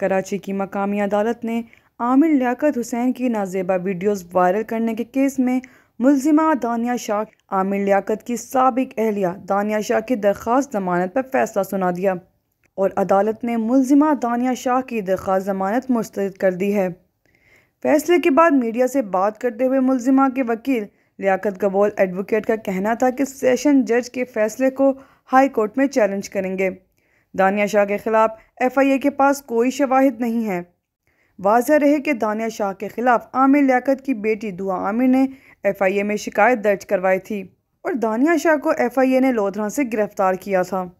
कराची की मकामी अदालत ने आमिर लियाकत हुसैन की नाजेबा वीडियोस वायरल करने के केस में मुलजिमा दानिया शाह आमिर लियाकत की सबक अहलिया दानिया शाह की दरख्वास्त जमानत पर फैसला सुना दिया और अदालत ने मुलजिमा दानिया शाह की दरख्वास्त जमानत मुस्तरद कर दी है फैसले के बाद मीडिया से बात करते हुए मुलजिमा के वकील लियाकत कबोल एडवोकेट का कहना था कि सेशन जज के फैसले को हाई कोर्ट में चैलेंज करेंगे दानिया शाह के खिलाफ एफआईए के पास कोई शवाहिद नहीं है वाजह रहे कि दानिया शाह के खिलाफ आमिर लियाकत की बेटी दुआ आमिर ने एफआईए में शिकायत दर्ज करवाई थी और दानिया शाह को एफआईए ने लोधरा से गिरफ्तार किया था